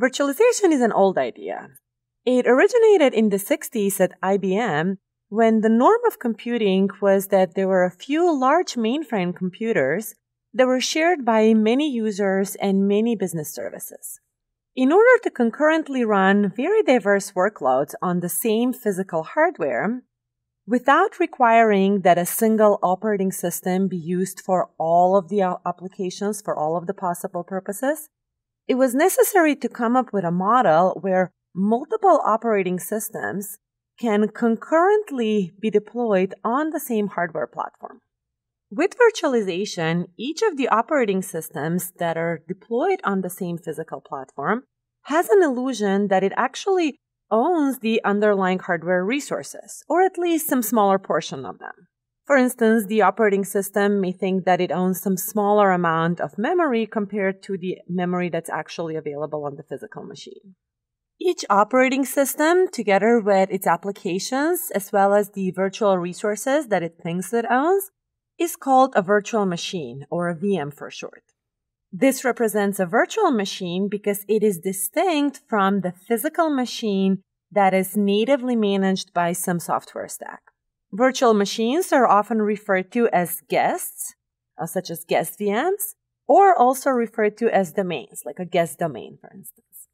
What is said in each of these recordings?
Virtualization is an old idea. It originated in the 60s at IBM when the norm of computing was that there were a few large mainframe computers that were shared by many users and many business services. In order to concurrently run very diverse workloads on the same physical hardware, without requiring that a single operating system be used for all of the applications for all of the possible purposes, it was necessary to come up with a model where multiple operating systems can concurrently be deployed on the same hardware platform. With virtualization, each of the operating systems that are deployed on the same physical platform has an illusion that it actually owns the underlying hardware resources, or at least some smaller portion of them. For instance, the operating system may think that it owns some smaller amount of memory compared to the memory that's actually available on the physical machine. Each operating system, together with its applications, as well as the virtual resources that it thinks it owns, is called a virtual machine, or a VM for short. This represents a virtual machine because it is distinct from the physical machine that is natively managed by some software stack. Virtual machines are often referred to as guests, uh, such as guest VMs, or also referred to as domains, like a guest domain, for instance.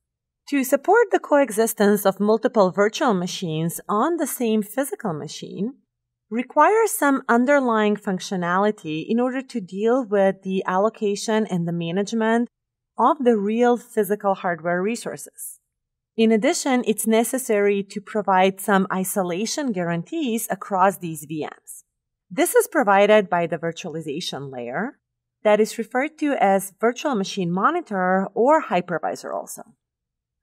To support the coexistence of multiple virtual machines on the same physical machine requires some underlying functionality in order to deal with the allocation and the management of the real physical hardware resources. In addition, it's necessary to provide some isolation guarantees across these VMs. This is provided by the virtualization layer that is referred to as virtual machine monitor or hypervisor also.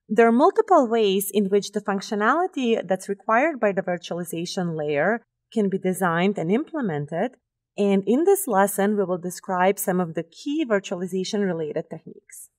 There are multiple ways in which the functionality that's required by the virtualization layer can be designed and implemented. And in this lesson, we will describe some of the key virtualization related techniques.